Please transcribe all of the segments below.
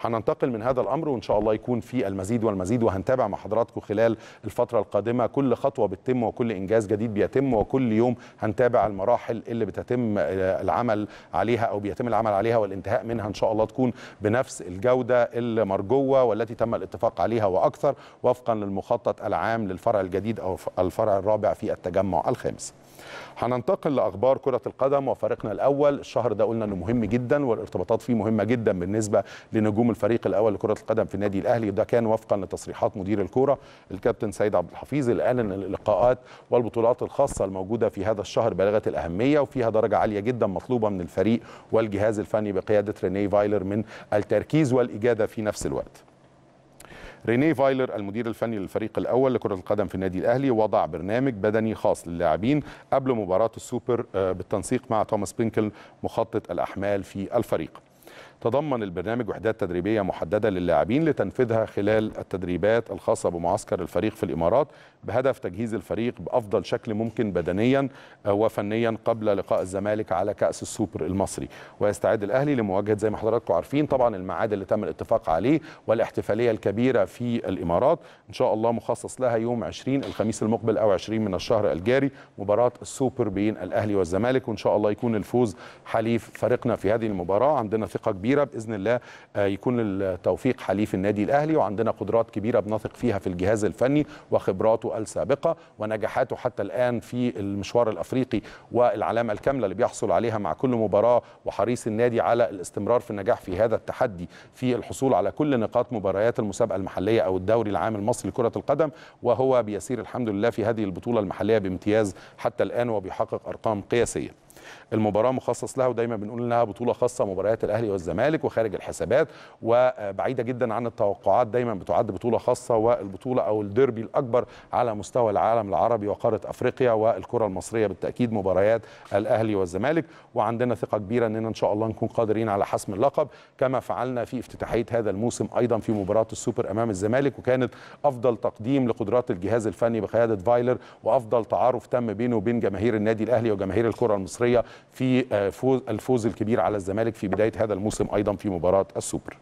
هننتقل من هذا الامر وان شاء الله يكون في المزيد والمزيد وهنتابع مع حضراتكم خلال الفتره القادمه كل خطوه بتتم وكل انجاز جديد بيتم وكل يوم هنتابع المراحل اللي بتتم آه، العمل عليها او بيتم العمل عليها والانتهاء منها ان شاء الله تكون بنفس الجوده المرجوه والتي تم الاتفاق عليها واكثر وفقا للمخطط العام للفرع الجديد او الفرع الرابع في التجمع الخامس هننتقل لاخبار كره القدم وفريقنا الاول الشهر ده قلنا انه مهم جدا والارتباطات فيه مهمه جدا بالنسبه لنجوم الفريق الاول لكره القدم في النادي الاهلي وده كان وفقا لتصريحات مدير الكوره الكابتن سيد عبد الحفيظ اللي قال ان اللقاءات والبطولات الخاصه الموجوده في هذا الشهر بالغه الاهميه وفيها درجه عاليه جدا مطلوبه من الفريق والجهاز الفني بقياده ريني فايلر من التركيز والاجاده في نفس الوقت ريني فايلر المدير الفني للفريق الاول لكره القدم في النادي الاهلي وضع برنامج بدني خاص للاعبين قبل مباراه السوبر آه، بالتنسيق مع توماس بينكل مخطط الاحمال في الفريق تضمن البرنامج وحدات تدريبية محددة للاعبين لتنفيذها خلال التدريبات الخاصة بمعسكر الفريق في الإمارات بهدف تجهيز الفريق بأفضل شكل ممكن بدنيا وفنيا قبل لقاء الزمالك على كأس السوبر المصري ويستعد الأهلي لمواجهة زي ما حضراتكم عارفين طبعا الميعاد اللي تم الاتفاق عليه والاحتفالية الكبيرة في الإمارات إن شاء الله مخصص لها يوم 20 الخميس المقبل أو 20 من الشهر الجاري مباراة السوبر بين الأهلي والزمالك وإن شاء الله يكون الفوز حليف فريقنا في هذه المباراة عندنا ثقة كبيرة كبيره باذن الله آه، يكون التوفيق حليف النادي الاهلي وعندنا قدرات كبيره بنثق فيها في الجهاز الفني وخبراته السابقه ونجاحاته حتى الان في المشوار الافريقي والعلامه الكامله اللي بيحصل عليها مع كل مباراه وحريص النادي على الاستمرار في النجاح في هذا التحدي في الحصول على كل نقاط مباريات المسابقه المحليه او الدوري العام المصري لكره القدم وهو بيسير الحمد لله في هذه البطوله المحليه بامتياز حتى الان وبيحقق ارقام قياسيه المباراه مخصص لها ودايما بنقول انها بطوله خاصه مباريات الاهلي والزمالك وخارج الحسابات وبعيده جدا عن التوقعات دايما بتعد بطوله خاصه والبطوله او الديربي الاكبر على مستوى العالم العربي وقاره افريقيا والكره المصريه بالتاكيد مباريات الاهلي والزمالك وعندنا ثقه كبيره اننا ان شاء الله نكون قادرين على حسم اللقب كما فعلنا في افتتاحيه هذا الموسم ايضا في مباراه السوبر امام الزمالك وكانت افضل تقديم لقدرات الجهاز الفني بقياده فايلر وافضل تعارف تم بينه وبين جماهير النادي الاهلي وجماهير الكره المصريه في آه، فوز الفوز الكبير على الزمالك في بدايه هذا الموسم ايضا في مباراه السوبر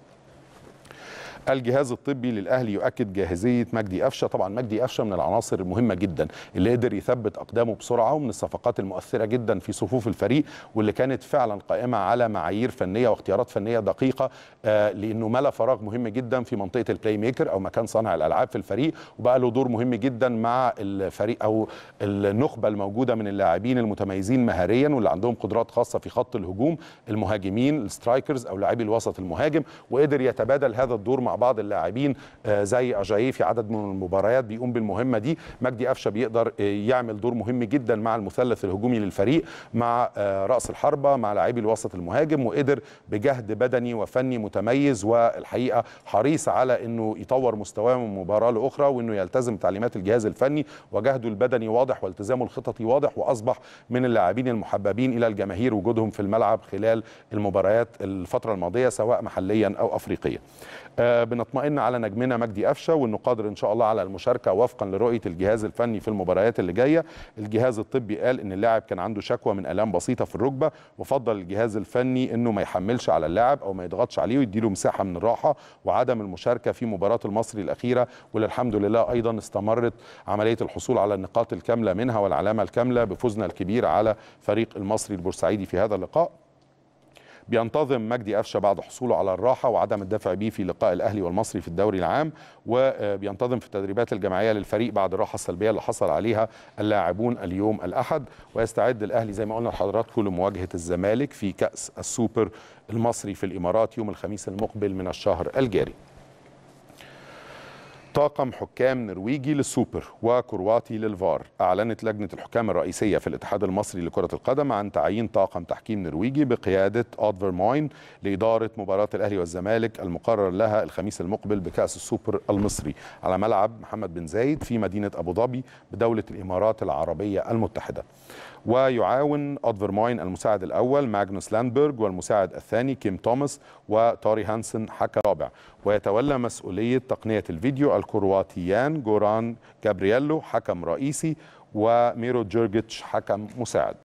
الجهاز الطبي للاهلي يؤكد جاهزيه مجدي قفشه طبعا مجدي قفشه من العناصر المهمه جدا اللي قدر يثبت اقدامه بسرعه ومن الصفقات المؤثره جدا في صفوف الفريق واللي كانت فعلا قائمه على معايير فنيه واختيارات فنيه دقيقه آه، لانه ملا فراغ مهم جدا في منطقه البلاي ميكر او مكان صانع الالعاب في الفريق وبقى له دور مهم جدا مع الفريق او النخبه الموجوده من اللاعبين المتميزين مهاريا واللي عندهم قدرات خاصه في خط الهجوم المهاجمين السترايكرز او لاعبي الوسط المهاجم وقدر يتبادل هذا الدور مع بعض اللاعبين آه، زي اجاييه في عدد من المباريات بيقوم بالمهمه دي مجدي قفشه بيقدر آه، يعمل دور مهم جدا مع المثلث الهجومي للفريق مع آه، راس الحربه مع لاعبي الوسط المهاجم وقدر بجهد بدني وفني متميز والحقيقه حريص على انه يطور مستواه من مباراه لاخرى وانه يلتزم تعليمات الجهاز الفني وجهده البدني واضح والتزامه الخططي واضح واصبح من اللاعبين المحببين الى الجماهير وجودهم في الملعب خلال المباريات الفتره الماضيه سواء محليا او افريقيا بنطمئن على نجمنا مجدي قفشه وانه قادر ان شاء الله على المشاركه وفقا لرؤيه الجهاز الفني في المباريات اللي جايه الجهاز الطبي قال ان اللاعب كان عنده شكوى من الام بسيطه في الركبه وفضل الجهاز الفني انه ما يحملش على اللاعب او ما يضغطش عليه ويديله مساحه من الراحه وعدم المشاركه في مباراه المصري الاخيره والحمد لله ايضا استمرت عمليه الحصول على النقاط الكامله منها والعلامه الكامله بفوزنا الكبير على فريق المصري البورسعيدي في هذا اللقاء بينتظم مجدي قفشه بعد حصوله على الراحه وعدم الدفع به في لقاء الاهلي والمصري في الدوري العام وبينتظم في التدريبات الجماعيه للفريق بعد الراحه السلبيه اللي حصل عليها اللاعبون اليوم الاحد ويستعد الاهلي زي ما قلنا لحضراتكم لمواجهه الزمالك في كاس السوبر المصري في الامارات يوم الخميس المقبل من الشهر الجاري طاقم حكام نرويجي للسوبر وكرواتي للفار أعلنت لجنة الحكام الرئيسية في الاتحاد المصري لكرة القدم عن تعيين طاقم تحكيم نرويجي بقيادة أودفر موين لإدارة مباراة الأهلي والزمالك المقرر لها الخميس المقبل بكأس السوبر المصري على ملعب محمد بن زايد في مدينة أبو ظبي بدولة الإمارات العربية المتحدة ويعاون أدفر موين المساعد الأول ماجنوس لاندبرج والمساعد الثاني كيم توماس وتاري هانسن حكا رابع ويتولى مسؤولية تقنية الفيديو الكرواتيان جوران جابرييلو حكم رئيسي وميرو جورجيتش حكم مساعد